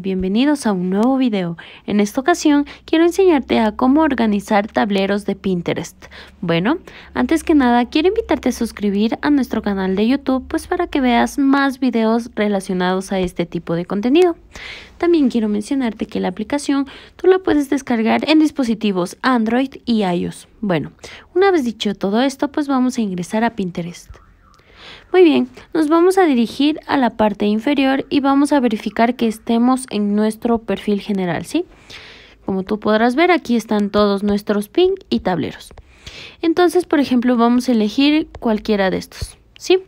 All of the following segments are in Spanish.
Bienvenidos a un nuevo video. En esta ocasión quiero enseñarte a cómo organizar tableros de Pinterest. Bueno, antes que nada quiero invitarte a suscribir a nuestro canal de YouTube pues para que veas más videos relacionados a este tipo de contenido. También quiero mencionarte que la aplicación tú la puedes descargar en dispositivos Android y iOS. Bueno, una vez dicho todo esto pues vamos a ingresar a Pinterest. Muy bien, nos vamos a dirigir a la parte inferior y vamos a verificar que estemos en nuestro perfil general, ¿sí? Como tú podrás ver, aquí están todos nuestros ping y tableros. Entonces, por ejemplo, vamos a elegir cualquiera de estos, ¿sí?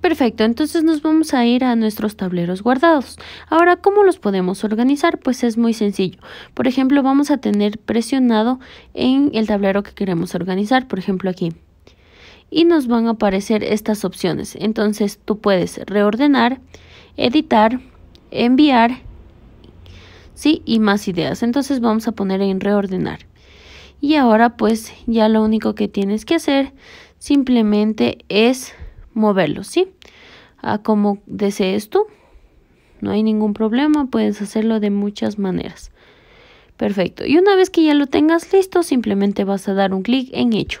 Perfecto, entonces nos vamos a ir a nuestros tableros guardados. Ahora, ¿cómo los podemos organizar? Pues es muy sencillo. Por ejemplo, vamos a tener presionado en el tablero que queremos organizar, por ejemplo aquí y nos van a aparecer estas opciones. Entonces tú puedes reordenar, editar, enviar, ¿sí? Y más ideas. Entonces vamos a poner en reordenar. Y ahora pues ya lo único que tienes que hacer simplemente es moverlo, ¿sí? A como desees tú. No hay ningún problema, puedes hacerlo de muchas maneras. Perfecto. Y una vez que ya lo tengas listo, simplemente vas a dar un clic en hecho